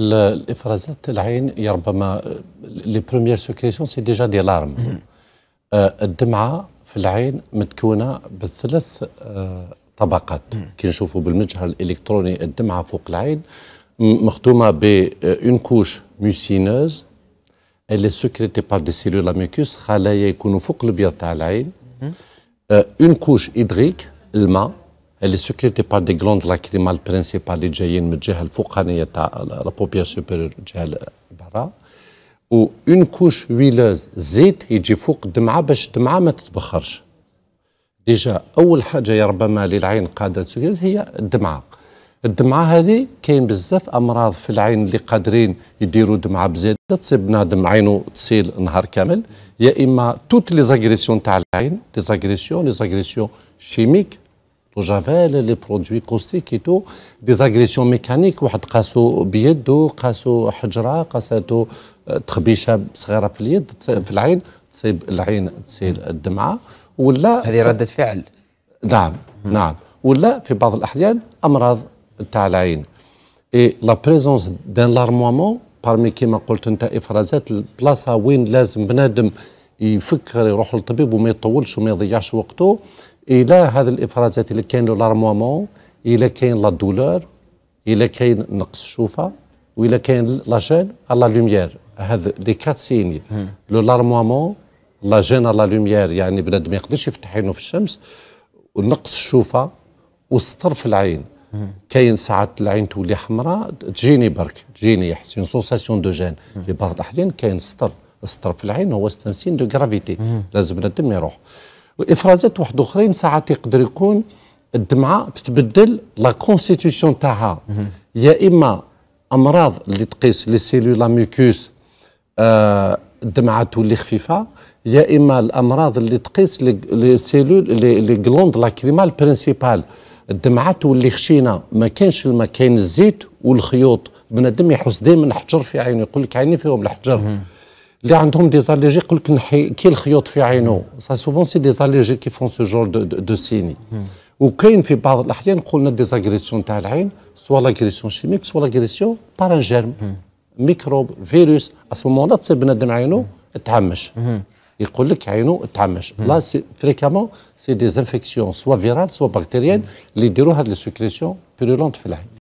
الافرازات العين يا ربما لي بروميير سيكريسيون سي ديجا دي لارم الدمعه في العين متكونه بثلاث آه، طبقات كي نشوفوا بالمجهر الالكتروني الدمعه فوق العين مختومه ب اون كوش ميسينوز اللي سكريتي بار دي سيلولا ميكوس خلايا يكونوا فوق الابيض تاع العين اون كوش ادريك الماء اللي سكرتي بار دي غلوند لاكريمال برينسيبال اللي جايين من الجهه الفوقانيه تاع لا بوبيير سوبيريور الجهه برا و اون كوش ويلوز زيت يجي فوق الدمعه باش الدمعه ما تتبخرش ديجا اول حاجه يا ربما للعين قادره تسكر هي الدمعه الدمعه هذه كاين بزاف امراض في العين اللي قادرين يديروا دمعه بزاف تصيب بنادم عينه تسيل نهار كامل يا اما توت لي زاغريسيون تاع العين لي زاغريسيون لي زاغريسيون شيميك جافيل لي برودوي كوستيك تو دي ميكانيك واحد قاسو بيده قاسو حجره قاساتو آه، تخبيشه صغيره في اليد في العين تصيب العين تصير الدمعه ولا هذه رده فعل نعم نعم ولا في بعض الاحيان امراض تاع العين اي لا بريزونس دان لارموامون بارمي كيما قلت انت افرازات البلاصه وين لازم بنادم يفكر يروح للطبيب وما يطولش وما يضيعش وقته الى هذه الافرازات اللي كاين له لارمومون الى كاين لا دولور الى كاين نقص الشوفه والى كاين لا جين على لا لوميير هذ لي كات سيني لو لارمومون لا جين على لا لوميير يعني بنادم ما يقدرش يفتح عينه في الشمس ونقص الشوفه والسطر في العين كاين ساعات العين تولي حمراء تجيني برك تجيني يحس اون سونساسيون دو جين في بعض الاحيان كاين سطر السطر في العين هو ستانسين دو جرافيتي لازم الدم يروح وافرازات واحد اخرين ساعات يقدر يكون الدمعه تتبدل لا كونستيتيوشن تاعها يا اما امراض اللي تقيس لي سيلولا لا آه الدمعه تولي خفيفه يا اما الامراض اللي تقيس لي سيلول لي جلوند لاكريمال برينسيبال الدمعه تولي خشينه ما كانش الماء كاين الزيت والخيوط بنادم يحس دائما حجر في عينه يقول لك عيني فيهم الحجر اللي عندهم دي زاليرجي يقول لك نحي كي الخيوط في عينه سا سوفون سي دي زاليرجي كي فون سو جور دو, دو سيني وكاين في بعض الاحيان قلنا ديزاغريسيون تاع العين سوا لاغريسيون شيميك سوا لاغريسيون بار ان جيرم ميكروب فيروس اسمومون لا تصيب بنادم عينه تعمش يقول لك عينه تعمش لا سي فريكامون سي ديزانفيكسيون سوا فيرال سوا بكتيريان اللي يديروا هاد لي سكريسيون بيرولونت في العين